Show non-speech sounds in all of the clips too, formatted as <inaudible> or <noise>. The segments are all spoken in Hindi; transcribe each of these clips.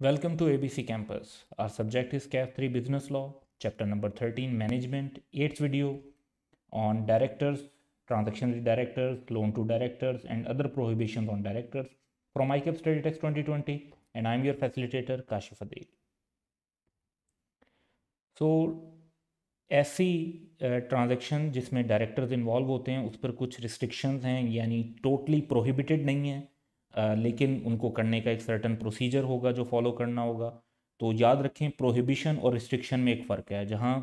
Welcome to ABC Campus. Our subject is CAF 3 Business Law, chapter number 13 Management, 8th video on directors, transactionary directors, loan to directors, and other prohibitions on directors from ICAP Stratetex 2020. And I'm your facilitator, Kashif Adil. So, ऐसी ट्रांजैक्शन जिसमें डायरेक्टर्स इन्वॉल्व होते हैं उस पर कुछ रिस्ट्रिक्शंस हैं यानी टोटली प्रोहिबिटेड नहीं है लेकिन उनको करने का एक सर्टन प्रोसीजर होगा जो फॉलो करना होगा तो याद रखें प्रोहिबिशन और रिस्ट्रिक्शन में एक फ़र्क है जहाँ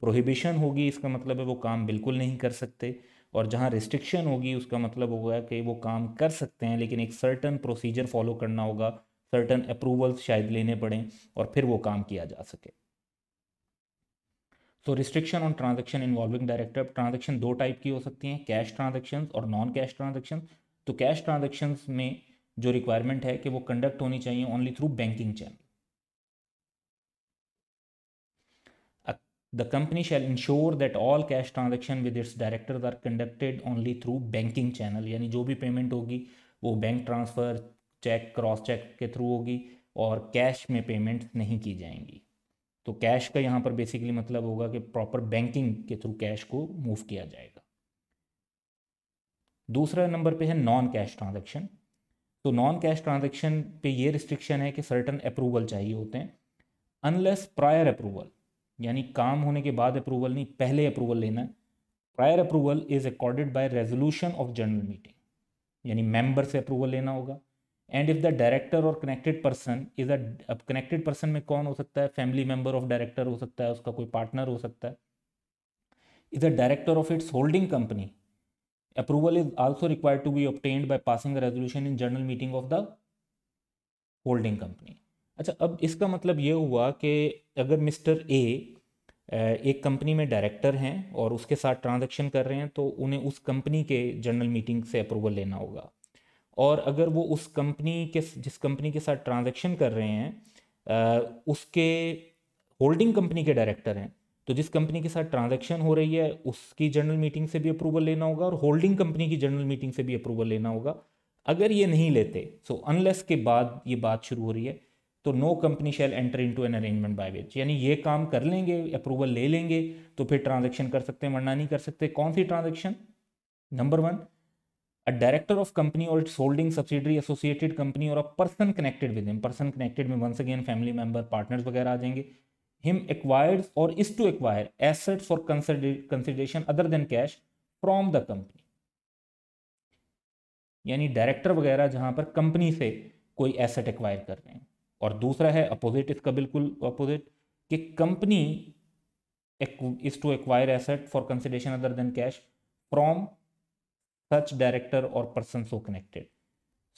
प्रोहिबिशन होगी इसका मतलब है वो काम बिल्कुल नहीं कर सकते और जहाँ रिस्ट्रिक्शन होगी उसका मतलब होगा कि वो काम कर सकते हैं लेकिन एक सर्टन प्रोसीजर फॉलो करना होगा सर्टन अप्रूवल्स शायद लेने पड़ें और फिर वो काम किया जा सके so restriction on transaction involving director transaction दो टाइप की हो सकती हैं कैश ट्रांजेक्शन और नॉन कैश ट्रांजेक्शन तो कैश ट्रांजेक्शन्स में जो रिक्वायरमेंट है कि वो कंडक्ट होनी चाहिए only through banking channel the company shall ensure that all cash transaction with its directors are conducted only through banking channel यानी जो भी पेमेंट होगी वो bank transfer cheque cross cheque के थ्रू होगी और कैश में पेमेंट नहीं की जाएंगी तो कैश का यहाँ पर बेसिकली मतलब होगा कि प्रॉपर बैंकिंग के थ्रू कैश को मूव किया जाएगा दूसरा नंबर पे है नॉन कैश ट्रांजेक्शन तो नॉन कैश ट्रांजेक्शन पे ये रिस्ट्रिक्शन है कि सर्टन अप्रूवल चाहिए होते हैं अनलेस प्रायर अप्रूवल यानी काम होने के बाद अप्रूवल नहीं पहले अप्रूवल लेना है prior approval is accorded by resolution of general meeting यानी मेंबर से अप्रूवल लेना होगा एंड इफ़ द डायरेक्टर और कनेक्टेड पर्सन इज अ अब कनेक्टेड पर्सन में कौन हो सकता है फैमिली मेंबर ऑफ डायरेक्टर हो सकता है उसका कोई पार्टनर हो सकता है is a director of its holding company approval is also required to be obtained by passing the resolution in general meeting of the holding company अच्छा अब इसका मतलब ये हुआ कि अगर मिस्टर ए एक कंपनी में डायरेक्टर हैं और उसके साथ ट्रांजैक्शन कर रहे हैं तो उन्हें उस कंपनी के जनरल मीटिंग से अप्रूवल लेना होगा और अगर वो उस कंपनी के जिस कंपनी के साथ ट्रांजैक्शन कर रहे हैं उसके होल्डिंग कंपनी के डायरेक्टर हैं तो जिस कंपनी के साथ ट्रांजैक्शन हो रही है उसकी जनरल मीटिंग से भी अप्रूवल लेना होगा और होल्डिंग कंपनी की जनरल मीटिंग से भी अप्रूवल लेना होगा अगर ये नहीं लेते सो so अनलेस के बाद ये बात शुरू हो रही है तो no company shall enter into an arrangement by which यानी ये काम कर लेंगे अप्रूवल ले लेंगे तो फिर ट्रांजेक्शन कर सकते हैं वरना नहीं कर सकते कौन सी transaction number one a director of company और its holding subsidiary associated company और a person connected with him person connected में once again family member partners वगैरह आ जाएंगे him acquires or is to acquire assets for consideration other than cash from the company यानी डायरेक्टर वगैरह जहां पर कंपनी से कोई एसेट एक्वायर कर रहे हैं और दूसरा है अपोजिट इसका बिल्कुल अपोजिट कि company is to acquire asset for consideration other than cash from such director और person so connected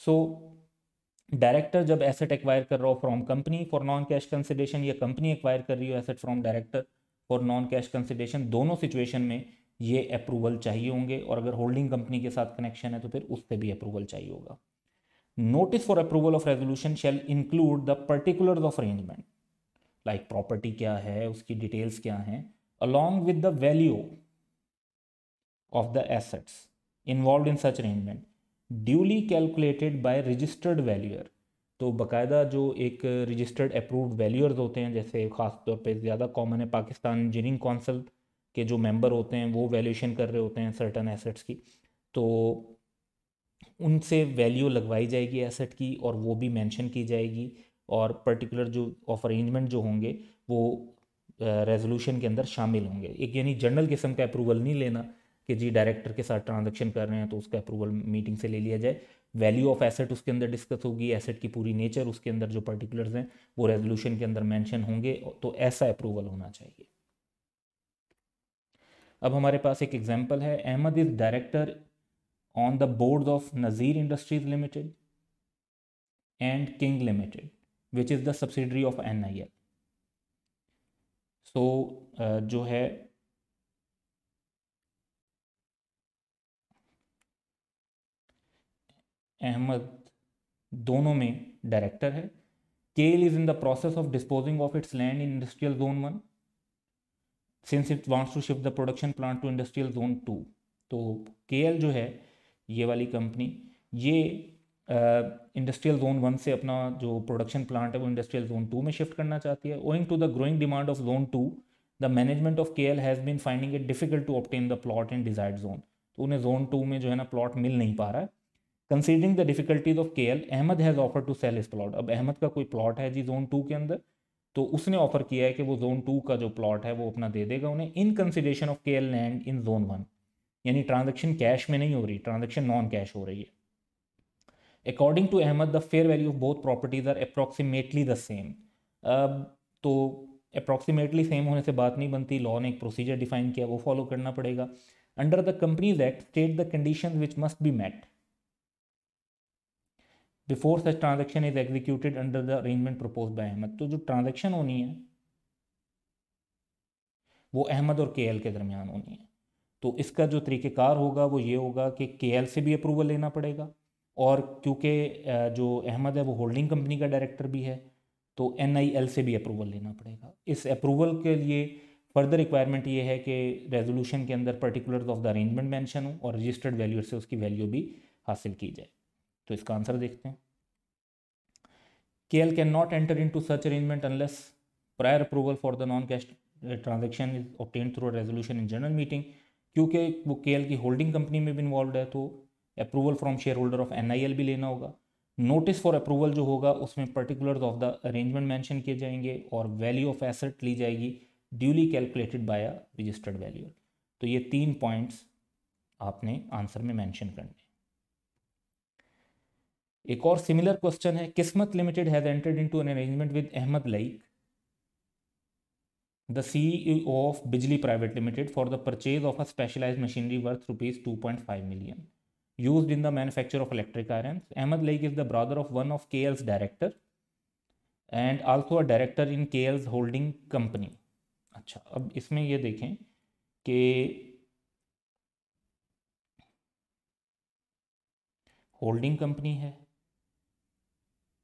so director जब एसेट एक्वायर कर रहा हो from company for non cash consideration या कंपनी एक्वायर कर रही हो asset from director for non cash consideration दोनों सिचुएशन में ये अप्रूवल चाहिए होंगे और अगर होल्डिंग कंपनी के साथ कनेक्शन है तो फिर उससे भी अप्रूवल चाहिए होगा notice for approval of resolution shall include the particular of arrangement like property क्या है उसकी डिटेल्स क्या हैं along with the value of the assets involve in such arrangement duly calculated by registered valuer तो बकायदा जो एक रजिस्टर्ड अप्रूव्ड वैल्यूअर्स होते हैं जैसे ख़ास तौर पे ज़्यादा कॉमन है पाकिस्तान इंजीनियरिंग काउंसिल के जो मेंबर होते हैं वो वैल्यूशन कर रहे होते हैं सर्टन एसेट्स की तो उनसे वैल्यू लगवाई जाएगी एसेट की और वो भी मेंशन की जाएगी और पर्टिकुलर जो ऑफ अरेंजमेंट जो होंगे वो रेजोल्यूशन के अंदर शामिल होंगे एक यानी जनरल किस्म का अप्रूवल नहीं लेना कि जी डायरेक्टर के साथ ट्रांजेक्शन कर रहे हैं तो उसका अप्रूवल मीटिंग से ले लिया जाए वैल्यू ऑफ एसेट उसके अंदर डिस्कस होगी एसेट की पूरी नेचर उसके अंदर जो पर्टिकुलर्स हैं वो रेजोल्यूशन के अंदर मेंशन होंगे तो ऐसा अप्रूवल होना चाहिए अब हमारे पास एक एग्जाम्पल है Ahmad is director on the board of Nazir industries limited and King limited which is the subsidiary of N I L so जो है अहमद दोनों में डायरेक्टर है KL is in the process of disposing of its land in industrial zone one since it wants to shift the production plant to industrial zone two तो केएल जो है ये वाली कंपनी ये इंडस्ट्रियल जोन वन से अपना जो प्रोडक्शन प्लांट है वो इंडस्ट्रियल जोन टू में शिफ्ट करना चाहती है owing to the growing demand of zone two the management of KL has been finding it difficult to obtain the plot in desired zone तो उन्हें जोन टू में जो है ना प्लॉट मिल नहीं पा रहा है considering the difficulties of K L Ahmad has offer to sell his plot अब अहमद का कोई प्लॉट है जी जोन टू के अंदर तो उसने ऑफर किया है कि वो जोन टू का जो प्लॉट है वो अपना दे देगा उन्हें in consideration of K L land in zone one यानी ट्रांजेक्शन कैश में नहीं हो रही ट्रांजेक्शन नॉन कैश हो रही है according to Ahmad the fair value of both properties are approximately the same अब तो अप्रोक्सीमेटली सेम होने से बात नहीं बनती लॉ ने एक प्रोसीजर डिफाइन किया वो फॉलो करना पड़ेगा under the companies act state the condition which must be met before such transaction is executed under the arrangement propose by Ahmad तो जो ट्रांजेक्शन होनी है वो अहमद और के के दरमियान होनी है तो इसका जो तरीक़ेकार होगा वो ये होगा कि के से भी अप्रूवल लेना पड़ेगा और क्योंकि जो अहमद है वो होल्डिंग कंपनी का डायरेक्टर भी है तो एन से भी अप्रूवल लेना पड़ेगा इस अप्रूवल के लिए फर्दर रिक्वायरमेंट ये है कि रेजोल्यूशन के अंदर particulars of the arrangement mention हो और रजिस्टर्ड वैल्यूअर से उसकी वैल्यू भी हासिल की जाए तो इसका आंसर देखते हैं K L can not enter into such arrangement unless prior approval for the non cash transaction is obtain through resolution in general meeting क्योंकि वो के की होल्डिंग कंपनी में भी इन्वॉल्व है तो approval from share holder of N भी लेना होगा नोटिस फॉर अप्रूवल जो होगा उसमें particular of the arrangement mention किए जाएंगे और वैल्यू ऑफ एसेट ली जाएगी duly calculated by a registered valuer तो ये तीन पॉइंट्स आपने आंसर में मैंशन करने एक और सिमिलर क्वेश्चन है Kismat limited has entered into an arrangement with Ahmad Laeeq the CEO of Bijli private limited for the purchase of a specialize machinery worth rupees two point five million use in the manufacture of electric irons Ahmad Laeeq is the brother of one of K director and also a director in K holding company अच्छा अब इसमें यह देखें कि होल्डिंग कंपनी है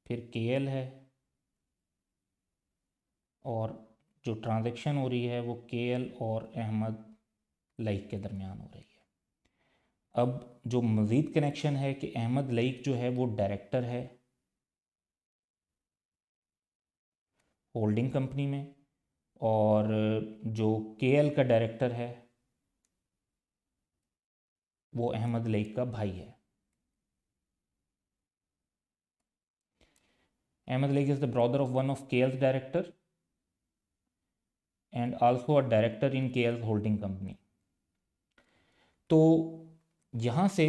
फिर के एल है और जो ट्रांजेक्शन हो रही है वो के एल और अहमद लईक के दरमियान हो रही है अब जो मज़ीद कनेक्शन है कि अहमद लईक जो है वो डायरेक्टर है होल्डिंग कंपनी में और जो के एल का डायरेक्टर है वो अहमद लईक का भाई है Ahmed Lake is the brother of one of KL's director and also a director in KL's holding company. तो यहाँ से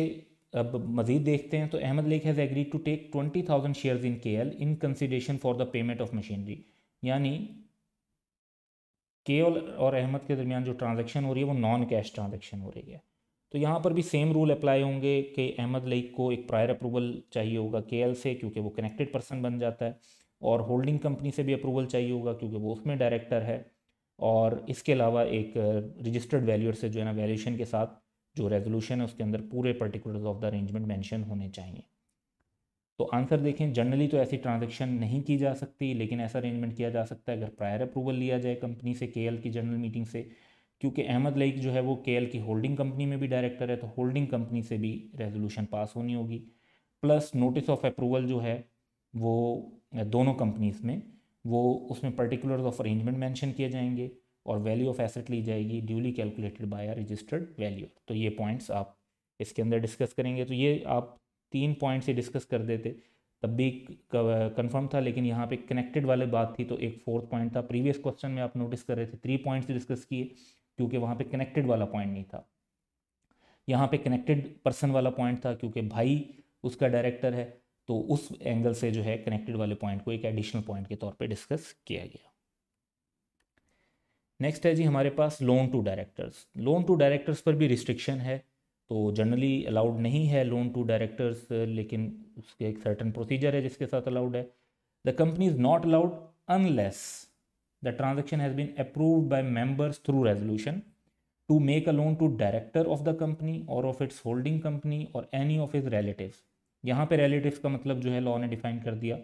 अब मज़ीद देखते हैं तो Ahmad Laeeq has agree to take twenty thousand share in K L in consideration for the payment of machinery यानी के और अहमद के दरमियान जो ट्रांजेक्शन हो रही है वो नॉन कैश ट्रांजेक्शन हो रही है तो यहाँ पर भी सेम रूल अप्लाई होंगे कि अहमद लईक को एक प्रायर अप्रूवल चाहिए होगा के से क्योंकि वो कनेक्टेड पर्सन बन जाता है और होल्डिंग कंपनी से भी अप्रूवल चाहिए होगा क्योंकि वो उसमें डायरेक्टर है और इसके अलावा एक रजिस्टर्ड वैल्यूअर से जो है ना वैल्यूशन के साथ जो रेजोल्यूशन है उसके अंदर पूरे particulars of the arrangement mention होने चाहिए तो आंसर देखें जनरली तो ऐसी ट्रांजेक्शन नहीं की जा सकती लेकिन ऐसा अरेंजमेंट किया जा सकता है अगर प्रायर अप्रूवल लिया जाए कंपनी से के की जनरल मीटिंग से क्योंकि अहमद लईक जो है वो के की होल्डिंग कंपनी में भी डायरेक्टर है तो होल्डिंग कंपनी से भी रेजोल्यूशन पास होनी होगी प्लस नोटिस ऑफ अप्रूवल जो है वो दोनों कंपनीज में वो उसमें पर्टिकुलर ऑफ अरेंजमेंट मेंशन किए जाएंगे और वैल्यू ऑफ एसेट ली जाएगी duly calculated by registered value तो ये पॉइंट्स आप इसके अंदर डिस्कस करेंगे तो ये आप तीन पॉइंट्स ही डिस्कस कर देते तब भी कंफर्म था लेकिन यहाँ पे कनेक्टेड वाले बात थी तो एक फोर्थ पॉइंट था प्रीवियस क्वेश्चन में आप नोटिस कर रहे थे थ्री पॉइंट्स डिस्कस किए क्योंकि वहाँ पे कनेक्टेड वाला पॉइंट नहीं था यहाँ पे कनेक्टेड पर्सन वाला पॉइंट था क्योंकि भाई उसका डायरेक्टर है तो उस एंगल से जो है कनेक्टेड वाले पॉइंट को एक एडिशनल पॉइंट के तौर पे डिस्कस किया गया नेक्स्ट है जी हमारे पास loan to directors loan to directors पर भी रिस्ट्रिक्शन है तो जनरली अलाउड नहीं है लोन टू डायरेक्टर्स लेकिन उसके एक सर्टन प्रोसीजर है जिसके साथ अलाउड है the company is not allowed unless the transaction has been approved by members through resolution to make a loan to director of the company or of its holding company or any of his relatives यहाँ पे relatives का मतलब जो है law ने define कर दिया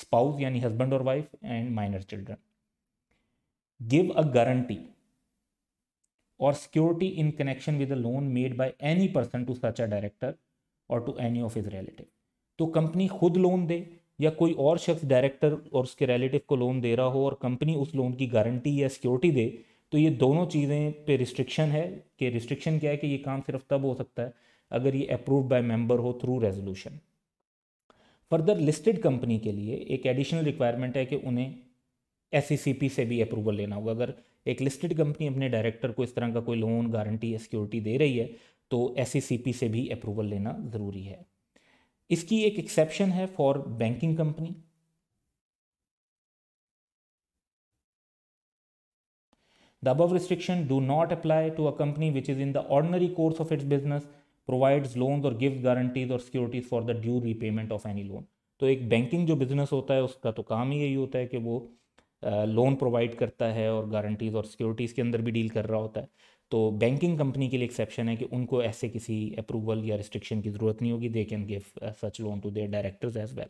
spouse यानी husband और wife and minor children give a guarantee or security in connection with a loan made by any person to such a director or to any of his relative तो कंपनी खुद लोन दे या कोई और शख्स डायरेक्टर और उसके रिलेटिव को लोन दे रहा हो और कंपनी उस लोन की गारंटी या सिक्योरिटी दे तो ये दोनों चीज़ें पे रिस्ट्रिक्शन है कि रिस्ट्रिक्शन क्या है कि ये काम सिर्फ तब हो सकता है अगर ये अप्रूव बाय मेंबर हो through resolution further listed company के लिए एक एडिशनल रिक्वायरमेंट है कि उन्हें एस e से भी अप्रूवल लेना होगा अगर एक लिस्टेड कंपनी अपने डायरेक्टर को इस तरह का कोई लोन गारंटी या सिक्योरिटी दे रही है तो एस e से भी अप्रूवल लेना ज़रूरी है इसकी एक एक्सेप्शन है for banking company the above restriction do not apply to a company which is in the ordinary course of its business provide loan और गिव गारंटीज और securities for the due repayment of any loan तो एक बैंकिंग जो बिजनेस होता है उसका तो काम ही यही होता है कि वो लोन प्रोवाइड करता है और गारंटीज और सिक्योरिटीज के अंदर भी डील कर रहा होता है तो बैंकिंग कंपनी के लिए एक्सेप्शन है कि उनको ऐसे किसी अप्रूवल या रिस्ट्रिक्शन की ज़रूरत नहीं होगी they can give such loan to their directors as well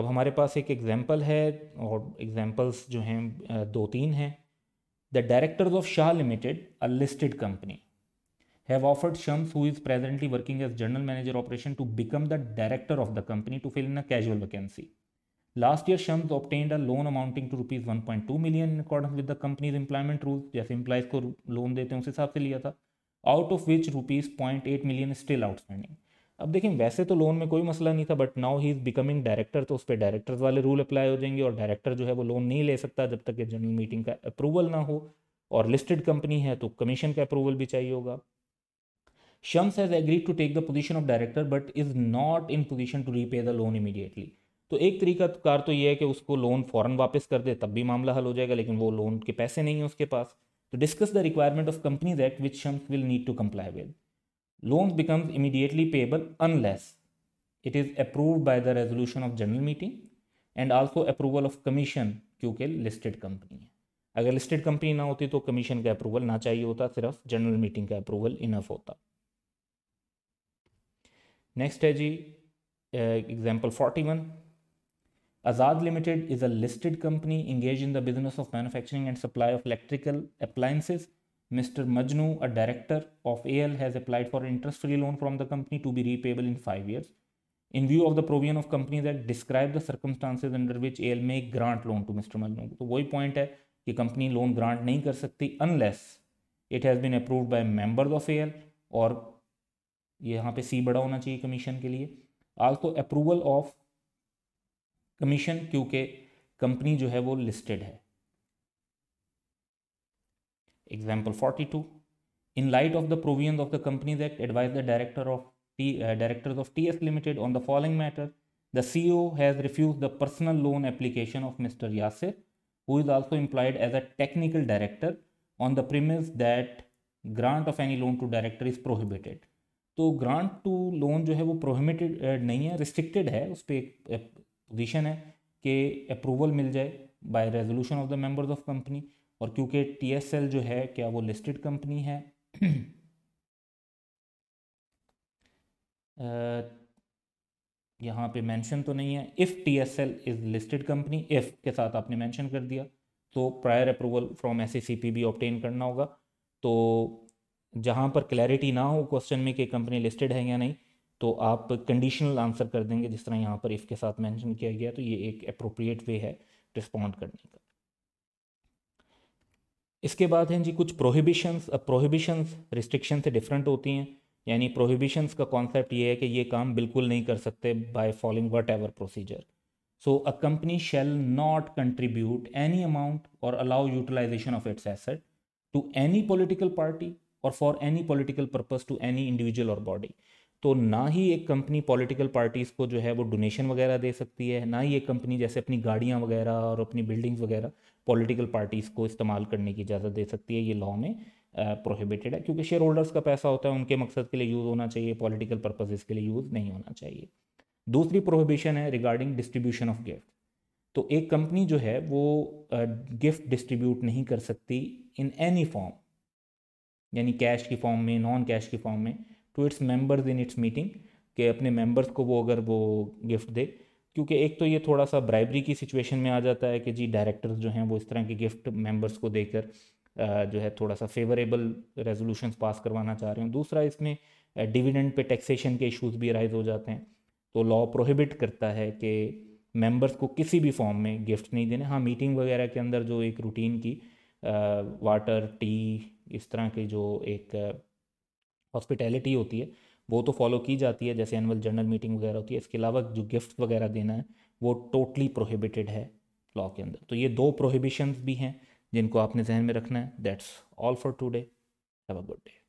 अब हमारे पास एक एग्जांपल है और एग्जांपल्स जो हैं uh, दो तीन हैं the directors of Shah limited a listed company have offered Shams who is presently working as general manager operation to become the director of the company to fill in a casual vacancy Shams year, a loan amounting to rupees one point two million in according with the companies employment rule जैसे इंप्लाइज को लोन देते हैं उस हिसाब से लिया था out of which rupees point eight million still outstanding अब देखें वैसे तो लोन में कोई मसला नहीं था but now he is becoming director तो उस पर डायरेक्टर्स वाले रूल अप्लाई हो जाएंगे और डायरेक्टर जो है वो लोन नहीं ले सकता जब तक ये जनरल मीटिंग का अप्रूवल ना हो और लिस्टेड कंपनी है तो कमीशन का अप्रूवल भी चाहिए होगा Shams has agreed to take the position of director but is not in position to repay the loan immediately तो एक तरीका तो कार तो ये है कि उसको लोन फ़ौरन वापस कर दे तब भी मामला हल हो जाएगा लेकिन वो लोन के पैसे नहीं हैं उसके पास तो discuss the requirement of companies act which Shams will need to comply with loan become immediately payable unless it is approve by the resolution of general meeting and also approval of commission क्योंकि लिस्टेड कंपनी है अगर लिस्टेड कंपनी ना होती तो कमीशन का अप्रूवल ना चाहिए होता सिर्फ जनरल मीटिंग का अप्रूवल इनफ होता नेक्स्ट है जी example forty one Azad Limited is a listed company engaged in the business of manufacturing and supply of electrical appliances. Mr. Majnu, a director of AL, has applied for interest-free loan from the company to be repayable in five years. In view of the provision of company that describe the circumstances under which AL may grant loan to Mr. Majnu. तो वही पॉइंट है कि कंपनी लोन ग्रांट नहीं कर सकती unless it has been approved by members of L और यहाँ पे सी बड़ा होना चाहिए कमीशन के लिए आल्सो अप्रूवल ऑफ कमीशन क्योंकि कंपनी जो है वो लिस्टेड है example forty two in light of the provision of the companies act advise the director of T directors of T S limited on the following matter the C O has refuse the personal loan application of mister Yasir who is also employed as a technical director on the premise that grant of any loan to director is prohibited तो ग्रांट टू लोन जो है वो प्रोहिबिटेड uh, नहीं है रिस्ट्रिक्टेड है उस पर पोजीशन है कि अप्रूवल मिल जाए by resolution of the members of company और क्योंकि टीएसएल जो है क्या वो लिस्टेड कंपनी है <clears throat> यहाँ पे मेंशन तो नहीं है if T S L is listed company if के साथ आपने मेंशन कर दिया तो prior approval from S C P भी ऑप्टेन करना होगा तो जहाँ पर क्लैरिटी ना हो क्वेश्चन में कि कंपनी लिस्टेड है या नहीं तो आप कंडीशनल आंसर कर देंगे जिस तरह यहाँ पर इफ़ के साथ मेंशन किया गया तो ये एक अप्रोप्रिएट वे है रिस्पॉन्ड करने का इसके बाद हैं जी कुछ प्रोहिबिशंस अब प्रोहिबिशंस रिस्ट्रिक्शन से डिफरेंट होती हैं यानी प्रोहिबिशंस का कॉन्सेप्ट ये है कि ये काम बिल्कुल नहीं कर सकते by following whatever procedure so a company shall not contribute any amount और allow utilization of its asset to any political party और for any political purpose to any individual और बॉडी तो ना ही एक कंपनी पॉलिटिकल पार्टीज़ को जो है वो डोनेशन वगैरह दे सकती है ना ही एक कंपनी जैसे अपनी गाड़ियाँ वगैरह और अपनी बिल्डिंग्स वगैरह पॉलिटिकल पार्टीज़ को इस्तेमाल करने की इजाज़त दे सकती है ये लॉ में प्रोहिबिटेड है क्योंकि शेयर होल्डर्स का पैसा होता है उनके मकसद के लिए यूज़ होना चाहिए पॉलिटिकल पर्पजेज़ के लिए यूज़ नहीं होना चाहिए दूसरी प्रोहिबिशन है रिगार्डिंग डिस्ट्रीब्यूशन ऑफ गिफ्ट तो एक कंपनी जो है वो गिफ्ट डिस्ट्रीब्यूट नहीं कर सकती इन एनी फॉर्म यानी कैश की फॉर्म में नॉन कैश की फॉर्म में to its members in its meeting कि अपने मेंबर्स को वो अगर वो गिफ्ट दे क्योंकि एक तो ये थोड़ा सा ब्राइबरी की सिचुएशन में आ जाता है कि जी डायरेक्टर्स जो हैं वो इस तरह के गिफ्ट मेंबर्स को देकर जो है थोड़ा सा फेवरेबल रेजोल्यूशन पास करवाना चाह रहे हैं दूसरा इसमें डिविडेंड पे टैक्सेशन के इश्यूज भी राइज हो जाते हैं तो लॉ प्रोहिबिट करता है कि मेंबर्स को किसी भी फॉर्म में गिफ्ट नहीं देने हाँ मीटिंग वगैरह के अंदर जो एक रूटीन की वाटर टी इस तरह के जो एक हॉस्पिटैलिटी होती है वो तो फॉलो की जाती है जैसे एनुअल जनरल मीटिंग वगैरह होती है इसके अलावा जो गिफ्ट वगैरह देना है वो टोटली प्रोहिबिटेड है लॉ के अंदर तो ये दो प्रोहिबिशंस भी हैं जिनको आपने जहन में रखना है that's all for today have a good day